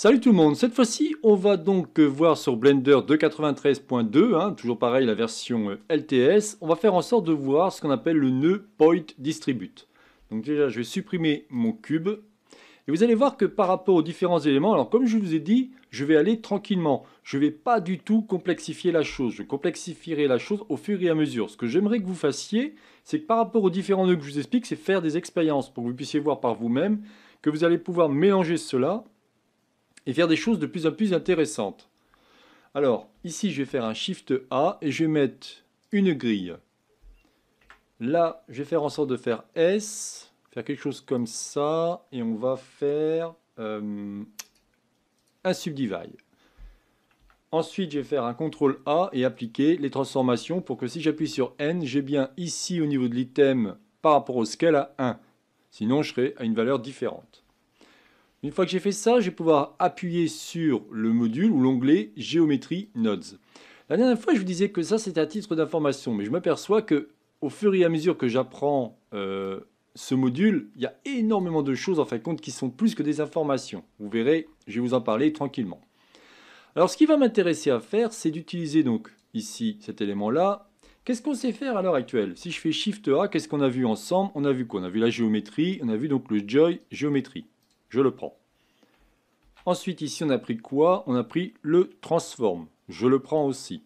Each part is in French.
Salut tout le monde, cette fois-ci on va donc voir sur Blender 2.93.2, hein, toujours pareil la version euh, LTS, on va faire en sorte de voir ce qu'on appelle le nœud Point Distribute. Donc déjà je vais supprimer mon cube, et vous allez voir que par rapport aux différents éléments, alors comme je vous ai dit, je vais aller tranquillement, je ne vais pas du tout complexifier la chose, je complexifierai la chose au fur et à mesure. Ce que j'aimerais que vous fassiez, c'est que par rapport aux différents nœuds que je vous explique, c'est faire des expériences pour que vous puissiez voir par vous-même que vous allez pouvoir mélanger cela et faire des choses de plus en plus intéressantes. Alors, ici, je vais faire un Shift A et je vais mettre une grille. Là, je vais faire en sorte de faire S, faire quelque chose comme ça, et on va faire euh, un subdivide. Ensuite, je vais faire un CTRL A et appliquer les transformations pour que si j'appuie sur N, j'ai bien ici au niveau de l'item par rapport au scale à 1. Sinon, je serai à une valeur différente. Une fois que j'ai fait ça, je vais pouvoir appuyer sur le module ou l'onglet Géométrie Nodes. La dernière fois, je vous disais que ça, c'était à titre d'information, mais je m'aperçois que au fur et à mesure que j'apprends euh, ce module, il y a énormément de choses en fin de compte qui sont plus que des informations. Vous verrez, je vais vous en parler tranquillement. Alors, ce qui va m'intéresser à faire, c'est d'utiliser donc ici cet élément-là. Qu'est-ce qu'on sait faire à l'heure actuelle Si je fais Shift A, qu'est-ce qu'on a vu ensemble On a vu quoi On a vu la géométrie, on a vu donc le Joy géométrie je le prends. Ensuite, ici, on a pris quoi On a pris le transform. Je le prends aussi.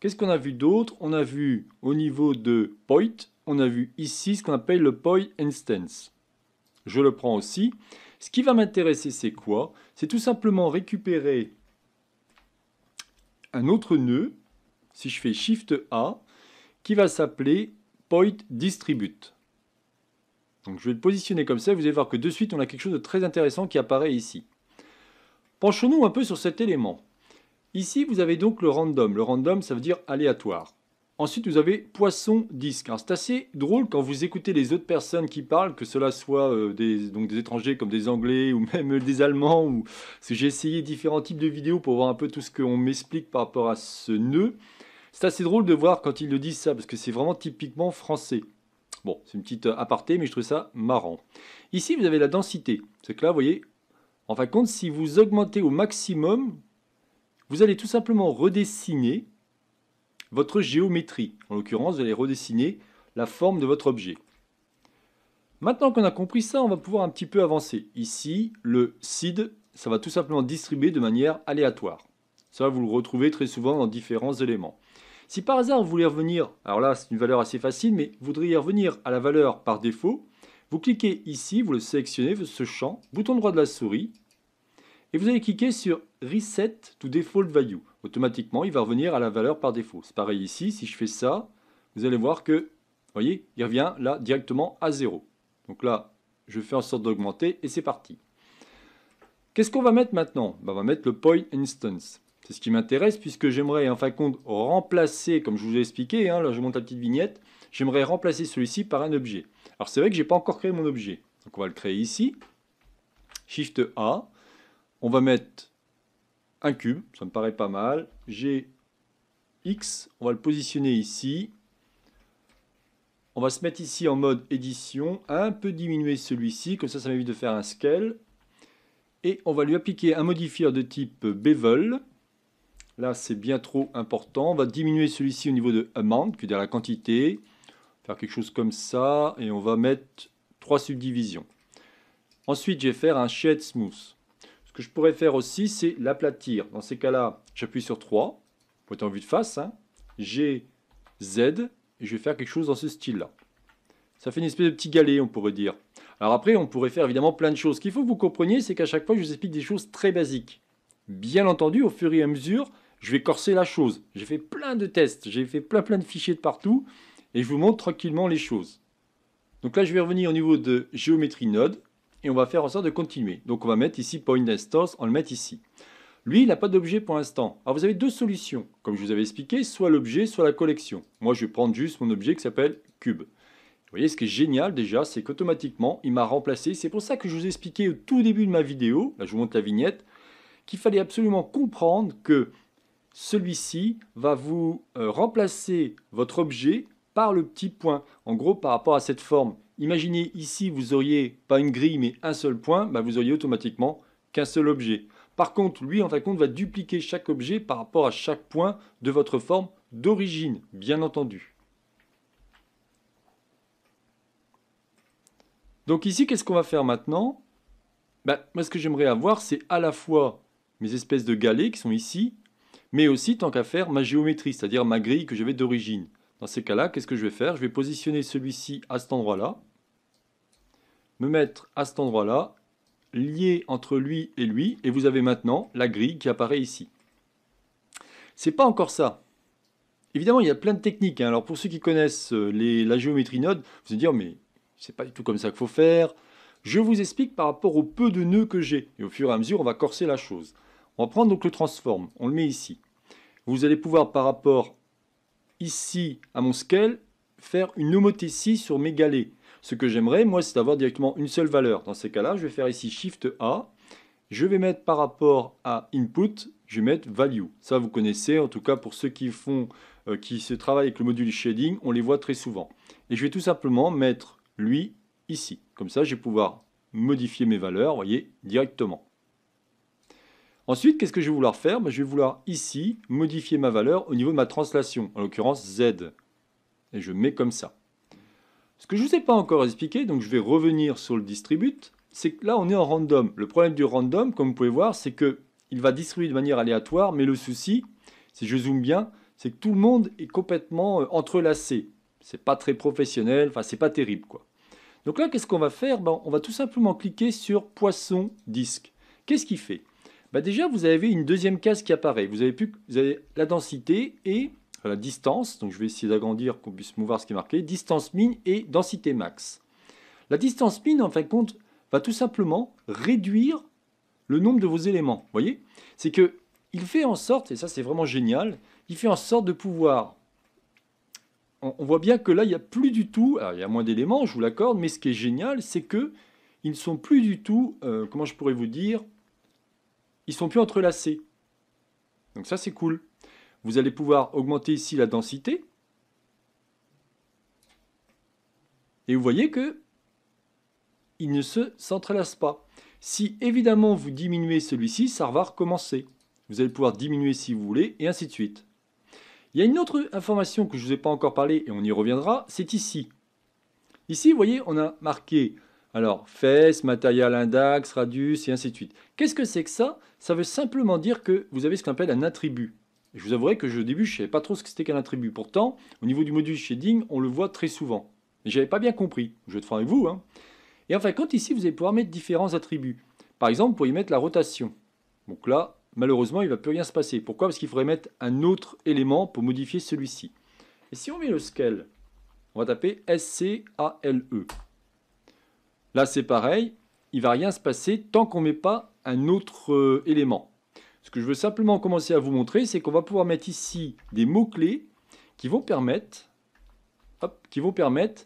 Qu'est-ce qu'on a vu d'autre On a vu au niveau de point, on a vu ici ce qu'on appelle le point instance. Je le prends aussi. Ce qui va m'intéresser, c'est quoi C'est tout simplement récupérer un autre nœud, si je fais Shift A, qui va s'appeler point distribute. Donc je vais le positionner comme ça, vous allez voir que de suite on a quelque chose de très intéressant qui apparaît ici. Penchons-nous un peu sur cet élément. Ici vous avez donc le random, le random ça veut dire aléatoire. Ensuite vous avez poisson disque. C'est assez drôle quand vous écoutez les autres personnes qui parlent, que cela soit euh, des, étrangers comme des anglais ou même des allemands. Ou... J'ai essayé différents types de vidéos pour voir un peu tout ce qu'on m'explique par rapport à ce nœud. C'est assez drôle de voir quand ils le disent ça parce que c'est vraiment typiquement français. Bon, c'est une petite euh, aparté, mais je trouve ça marrant. Ici, vous avez la densité. C'est que là, vous voyez, en fin de compte, si vous augmentez au maximum, vous allez tout simplement redessiner votre géométrie. En l'occurrence, vous allez redessiner la forme de votre objet. Maintenant qu'on a compris ça, on va pouvoir un petit peu avancer. Ici, le seed, ça va tout simplement distribuer de manière aléatoire. Ça, vous le retrouvez très souvent dans différents éléments. Si par hasard vous voulez revenir, alors là c'est une valeur assez facile, mais vous voudriez revenir à la valeur par défaut, vous cliquez ici, vous le sélectionnez, ce champ, bouton droit de la souris, et vous allez cliquer sur Reset to Default Value. Automatiquement, il va revenir à la valeur par défaut. C'est pareil ici, si je fais ça, vous allez voir que, voyez, il revient là directement à 0. Donc là, je fais en sorte d'augmenter et c'est parti. Qu'est-ce qu'on va mettre maintenant bah, On va mettre le point instance. C'est ce qui m'intéresse, puisque j'aimerais en fin de compte remplacer, comme je vous ai expliqué, hein, là je monte la petite vignette, j'aimerais remplacer celui-ci par un objet. Alors c'est vrai que je n'ai pas encore créé mon objet. Donc on va le créer ici. Shift A. On va mettre un cube, ça me paraît pas mal. J'ai X, on va le positionner ici. On va se mettre ici en mode édition, un peu diminuer celui-ci, comme ça, ça m'évite de faire un scale. Et on va lui appliquer un modifier de type bevel, Là, c'est bien trop important. On va diminuer celui-ci au niveau de amount, qui est la quantité. Faire quelque chose comme ça. Et on va mettre trois subdivisions. Ensuite, je vais faire un shade smooth. Ce que je pourrais faire aussi, c'est l'aplatir. Dans ces cas-là, j'appuie sur 3 pour être en vue de face. J'ai hein. Z. Et je vais faire quelque chose dans ce style-là. Ça fait une espèce de petit galet, on pourrait dire. Alors après, on pourrait faire évidemment plein de choses. Ce qu'il faut que vous compreniez, c'est qu'à chaque fois, je vous explique des choses très basiques. Bien entendu, au fur et à mesure, je vais corser la chose. J'ai fait plein de tests, j'ai fait plein plein de fichiers de partout, et je vous montre tranquillement les choses. Donc là, je vais revenir au niveau de géométrie node, et on va faire en sorte de continuer. Donc on va mettre ici point instance, on le met ici. Lui, il n'a pas d'objet pour l'instant. Alors vous avez deux solutions, comme je vous avais expliqué, soit l'objet, soit la collection. Moi, je vais prendre juste mon objet qui s'appelle cube. Vous voyez, ce qui est génial déjà, c'est qu'automatiquement, il m'a remplacé. C'est pour ça que je vous ai expliqué au tout début de ma vidéo, là je vous montre la vignette, qu'il fallait absolument comprendre que celui-ci va vous euh, remplacer votre objet par le petit point. En gros, par rapport à cette forme, imaginez ici, vous auriez pas une grille, mais un seul point, bah, vous auriez automatiquement qu'un seul objet. Par contre, lui, en fin de compte, va dupliquer chaque objet par rapport à chaque point de votre forme d'origine, bien entendu. Donc ici, qu'est-ce qu'on va faire maintenant bah, Moi, ce que j'aimerais avoir, c'est à la fois mes espèces de galets qui sont ici, mais aussi tant qu'à faire ma géométrie, c'est-à-dire ma grille que j'avais d'origine. Dans ces cas-là, qu'est-ce que je vais faire Je vais positionner celui-ci à cet endroit-là, me mettre à cet endroit-là, lier entre lui et lui, et vous avez maintenant la grille qui apparaît ici. C'est pas encore ça. Évidemment, il y a plein de techniques. Hein. Alors pour ceux qui connaissent euh, la géométrie node, vous allez dire, mais c'est pas du tout comme ça qu'il faut faire. Je vous explique par rapport au peu de nœuds que j'ai. Et au fur et à mesure, on va corser la chose. On va prendre donc le transform, on le met ici. Vous allez pouvoir par rapport ici à mon scale faire une homothétie sur mes galets. Ce que j'aimerais, moi, c'est d'avoir directement une seule valeur. Dans ces cas-là, je vais faire ici Shift A. Je vais mettre par rapport à Input, je vais mettre Value. Ça, vous connaissez, en tout cas pour ceux qui font, euh, qui se travaillent avec le module Shading, on les voit très souvent. Et je vais tout simplement mettre lui ici. Comme ça, je vais pouvoir modifier mes valeurs, vous voyez, directement. Ensuite, qu'est-ce que je vais vouloir faire bah, Je vais vouloir ici modifier ma valeur au niveau de ma translation, en l'occurrence Z. Et je mets comme ça. Ce que je ne vous ai pas encore expliqué, donc je vais revenir sur le distribute, c'est que là on est en random. Le problème du random, comme vous pouvez voir, c'est qu'il va distribuer de manière aléatoire, mais le souci, si je zoome bien, c'est que tout le monde est complètement euh, entrelacé. C'est pas très professionnel, enfin c'est pas terrible quoi. Donc là, qu'est-ce qu'on va faire ben, On va tout simplement cliquer sur poisson disque. Qu'est-ce qu'il fait bah, déjà vous avez une deuxième case qui apparaît. Vous avez, la densité et la distance, donc je vais essayer d'agrandir qu'on puisse mouvoir ce qui est marqué, distance min et densité max. La distance min, en fin de compte, va tout simplement réduire le nombre de vos éléments. Vous voyez C'est que il fait en sorte, et ça c'est vraiment génial, il fait en sorte de pouvoir... On, voit bien que là, il n'y a plus du tout... Alors, il y a moins d'éléments, je vous l'accorde, mais ce qui est génial, c'est que ils ne sont plus du tout, euh, comment je pourrais vous dire, ils sont plus entrelacés. Donc ça, c'est cool. Vous allez pouvoir augmenter ici la densité. Et vous voyez que ils ne se s'entrelacent pas. Si évidemment vous diminuez celui-ci, ça va recommencer. Vous allez pouvoir diminuer si vous voulez, et ainsi de suite. Il y a une autre information que je ne vous ai pas encore parlé, et on y reviendra, c'est ici. Ici, vous voyez, on a marqué alors, face, matériel, Index, Radius, et ainsi de suite. Qu'est-ce que c'est que ça Ça veut simplement dire que vous avez ce qu'on appelle un attribut. je vous avouerai que je, au début, je ne savais pas trop ce que c'était qu'un attribut. Pourtant, au niveau du module shading, on le voit très souvent. je n'avais pas bien compris. Je vais être avec vous. Hein. Et enfin, quand ici, vous allez pouvoir mettre différents attributs. Par exemple, vous y mettre la rotation. Donc là, malheureusement, il ne va plus rien se passer. Pourquoi Parce qu'il faudrait mettre un autre élément pour modifier celui-ci. Et si on met le scale, on va taper S-C-A-L-E. Là, c'est pareil, il va rien se passer tant qu'on ne met pas un autre euh, élément. Ce que je veux simplement commencer à vous montrer, c'est qu'on va pouvoir mettre ici des mots-clés qui vont permettre, qui vont permettre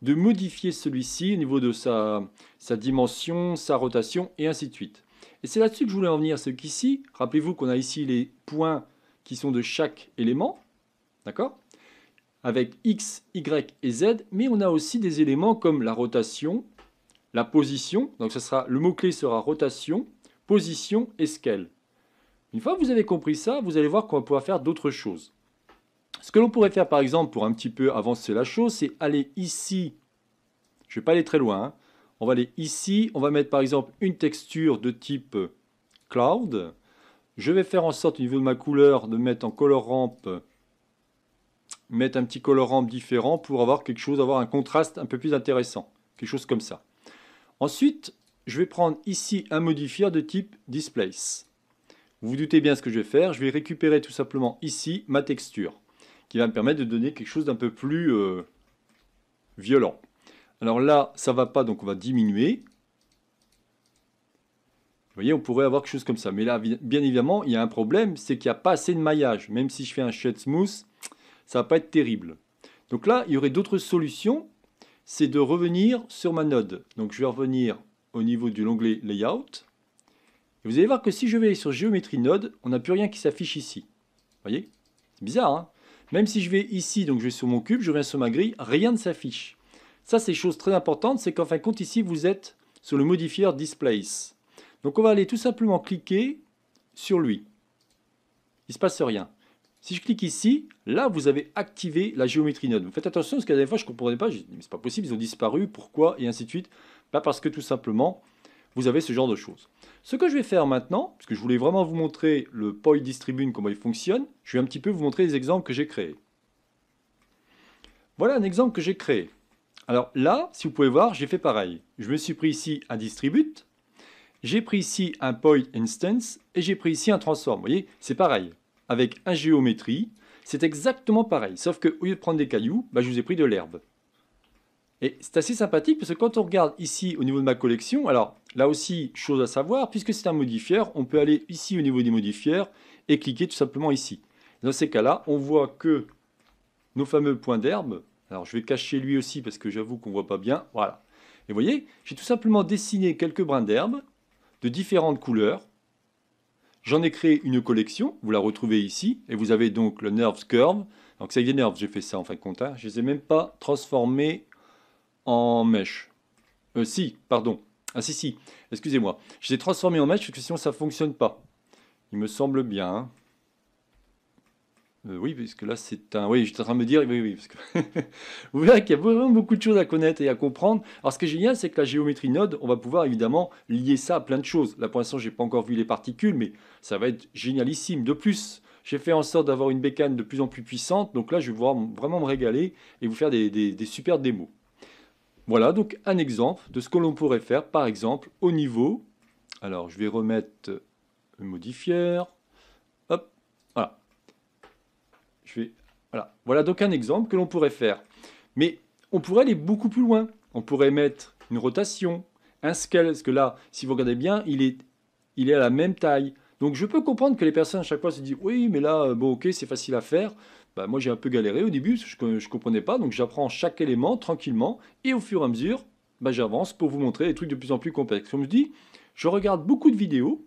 de modifier celui-ci au niveau de sa, sa dimension, sa rotation, et ainsi de suite. Et c'est là-dessus que je voulais en venir, ce qu'ici, rappelez-vous qu'on a ici les points qui sont de chaque élément, d'accord Avec X, Y et Z, mais on a aussi des éléments comme la rotation, la position, donc ce sera, le mot-clé sera rotation, position et scale. Une fois que vous avez compris ça, vous allez voir qu'on va pouvoir faire d'autres choses. Ce que l'on pourrait faire par exemple pour un petit peu avancer la chose, c'est aller ici, je ne vais pas aller très loin, hein. on va aller ici, on va mettre par exemple une texture de type cloud, je vais faire en sorte au niveau de ma couleur de mettre en color ramp, mettre un petit color ramp différent pour avoir quelque chose, avoir un contraste un peu plus intéressant, quelque chose comme ça. Ensuite, je vais prendre ici un modifier de type displace. Vous vous doutez bien ce que je vais faire, je vais récupérer tout simplement ici ma texture, qui va me permettre de donner quelque chose d'un peu plus euh, violent. Alors là, ça ne va pas, donc on va diminuer. Vous voyez, on pourrait avoir quelque chose comme ça. Mais là, bien évidemment, il y a un problème, c'est qu'il n'y a pas assez de maillage. Même si je fais un shade smooth, ça ne va pas être terrible. Donc là, il y aurait d'autres solutions c'est de revenir sur ma node. Donc je vais revenir au niveau de l'onglet Layout. Et vous allez voir que si je vais sur Géométrie Node, on n'a plus rien qui s'affiche ici. Vous voyez C'est bizarre, hein Même si je vais ici, donc je vais sur mon cube, je reviens sur ma grille, rien ne s'affiche. Ça, c'est chose très importante, c'est qu'en fin de compte, ici, vous êtes sur le modifier Displace. Donc on va aller tout simplement cliquer sur lui. Il ne se passe rien. Si je clique ici, là, vous avez activé la géométrie node. Faites attention, parce qu'à des fois, je ne comprenais pas. Je dis, mais c'est pas possible, ils ont disparu, pourquoi Et ainsi de suite. Pas parce que tout simplement, vous avez ce genre de choses. Ce que je vais faire maintenant, parce que je voulais vraiment vous montrer le POI Distribune, comment il fonctionne, je vais un petit peu vous montrer les exemples que j'ai créés. Voilà un exemple que j'ai créé. Alors là, si vous pouvez voir, j'ai fait pareil. Je me suis pris ici un distribute, j'ai pris ici un POI instance et j'ai pris ici un transform. Vous voyez, c'est pareil avec un géométrie, c'est exactement pareil, sauf que au lieu de prendre des cailloux, bah, je vous ai pris de l'herbe. Et c'est assez sympathique parce que quand on regarde ici au niveau de ma collection, alors là aussi, chose à savoir, puisque c'est un modifieur, on peut aller ici au niveau des modifieurs et cliquer tout simplement ici. Dans ces cas-là, on voit que nos fameux points d'herbe, alors je vais cacher lui aussi parce que j'avoue qu'on ne voit pas bien, voilà. Et vous voyez, j'ai tout simplement dessiné quelques brins d'herbe de différentes couleurs J'en ai créé une collection, vous la retrouvez ici, et vous avez donc le Nerves Curve. Donc c'est des nerfs, j'ai fait ça en fin de compte. Hein. Je ne les ai même pas transformés en mèche. Euh, si, pardon. Ah si, si, excusez-moi. Je les ai transformés en mèche parce que sinon ça ne fonctionne pas. Il me semble bien. Hein. Euh, oui, oui, que là, c'est un. Oui, je suis en train de me dire, oui, oui, parce que vous verrez qu'il y a vraiment beaucoup de choses à connaître et à comprendre. Alors, ce qui est génial, c'est que la géométrie node, on va pouvoir évidemment lier ça à plein de choses. Là, pour l'instant, je n'ai pas encore vu les particules, mais ça va être génialissime. De plus, j'ai fait en sorte d'avoir une bécane de plus en plus puissante. Donc là, je vais pouvoir vraiment me régaler et vous faire des, super démos. Voilà donc un exemple de ce que l'on pourrait faire, par exemple, au niveau. Alors, je vais remettre le modifieur. Hop, voilà. Voilà, donc un exemple que l'on pourrait faire. Mais on pourrait aller beaucoup plus loin. On pourrait mettre une rotation, un scale, parce que là, si vous regardez bien, il est, il est à la même taille. Donc je peux comprendre que les personnes à chaque fois se disent oui mais là euh, bon ok c'est facile à faire. Bah, moi j'ai un peu galéré au début je ne comprenais pas donc j'apprends chaque élément tranquillement et au fur et à mesure bah, j'avance pour vous montrer des trucs de plus en plus complexes. Comme je dis je regarde beaucoup de vidéos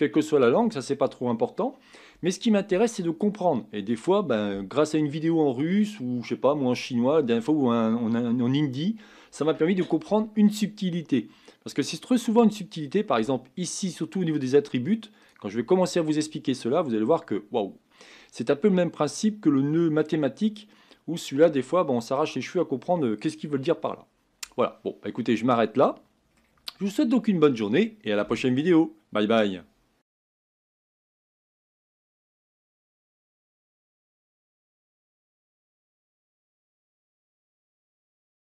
quelle que soit la langue, ça c'est pas trop important. Mais ce qui m'intéresse, c'est de comprendre. Et des fois, ben, grâce à une vidéo en russe ou je sais pas, moi en chinois, la ou en, hindi, ça m'a permis de comprendre une subtilité. Parce que c'est très souvent une subtilité, par exemple ici, surtout au niveau des attributs, quand je vais commencer à vous expliquer cela, vous allez voir que waouh, c'est un peu le même principe que le nœud mathématique où celui-là, des fois, ben, on s'arrache les cheveux à comprendre euh, qu'est-ce qu'ils veulent dire par là. Voilà, bon, bah, écoutez, je m'arrête là. Je vous souhaite donc une bonne journée et à la prochaine vidéo. Bye bye